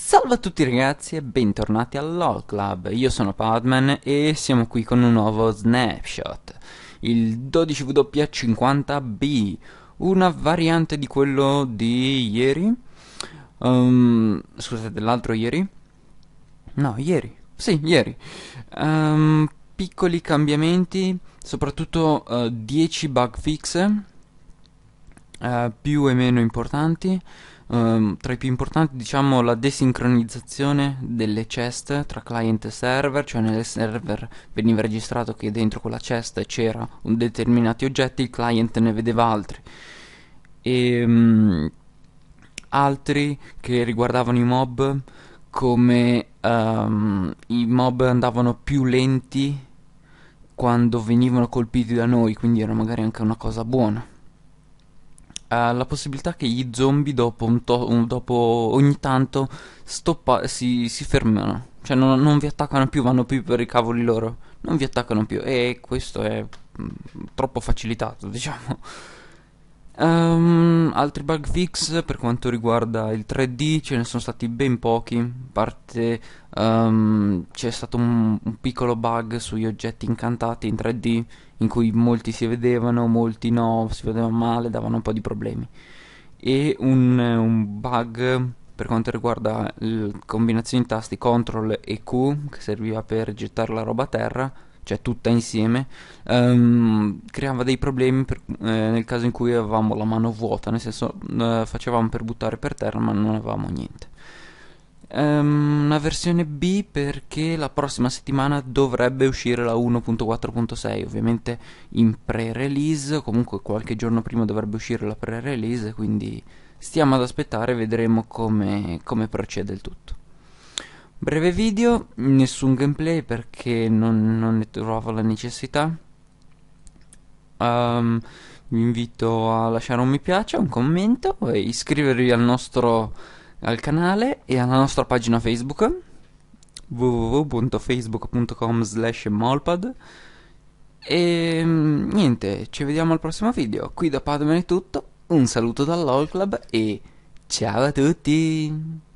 Salve a tutti ragazzi e bentornati all'All Club, io sono Padman e siamo qui con un nuovo snapshot, il 12W50B, una variante di quello di ieri, um, scusate dell'altro ieri, no ieri, sì ieri, um, piccoli cambiamenti, soprattutto uh, eh, 10 bug fix eh, più e meno importanti. Um, tra i più importanti diciamo la desincronizzazione delle chest tra client e server, cioè nel server veniva registrato che dentro quella chest c'era un determinati oggetti, il client ne vedeva altri. E, um, altri che riguardavano i mob, come um, i mob andavano più lenti quando venivano colpiti da noi, quindi era magari anche una cosa buona. Uh, la possibilità che gli zombie dopo, un to- un, dopo ogni tanto stoppa- si, si, fermano, cioè non, non, vi attaccano più, vanno più per i cavoli loro, non vi attaccano più e questo è mh, mm, troppo facilitato, diciamo. Um, altri bug fix per quanto riguarda il 3D ce ne sono stati ben pochi, in parte um, c'è stato un, un, piccolo bug sugli oggetti incantati in 3D in cui molti si vedevano, molti no, si vedevano male, davano un po' di problemi e un, un bug per quanto riguarda la combinazione di tasti CTRL e Q che serviva per gettare la roba a terra cioè tutta insieme, um, creava dei problemi per, eh, nel caso in cui avevamo la mano vuota, nel senso eh, facevamo per buttare per terra ma non avevamo niente. Um, una versione B perché la prossima settimana dovrebbe uscire la 1.4.6, ovviamente in pre-release, comunque qualche giorno prima dovrebbe uscire la pre-release, quindi stiamo ad aspettare, e vedremo come, come procede il tutto. Breve video, nessun gameplay perché non, non ne trovo la necessità. Um, vi invito a lasciare un mi piace, un commento e iscrivervi al nostro al canale e alla nostra pagina Facebook www.facebook.com slash molpad e mm, niente, ci vediamo al prossimo video. Qui da Padman è tutto, un saluto dall'All Club e ciao a tutti!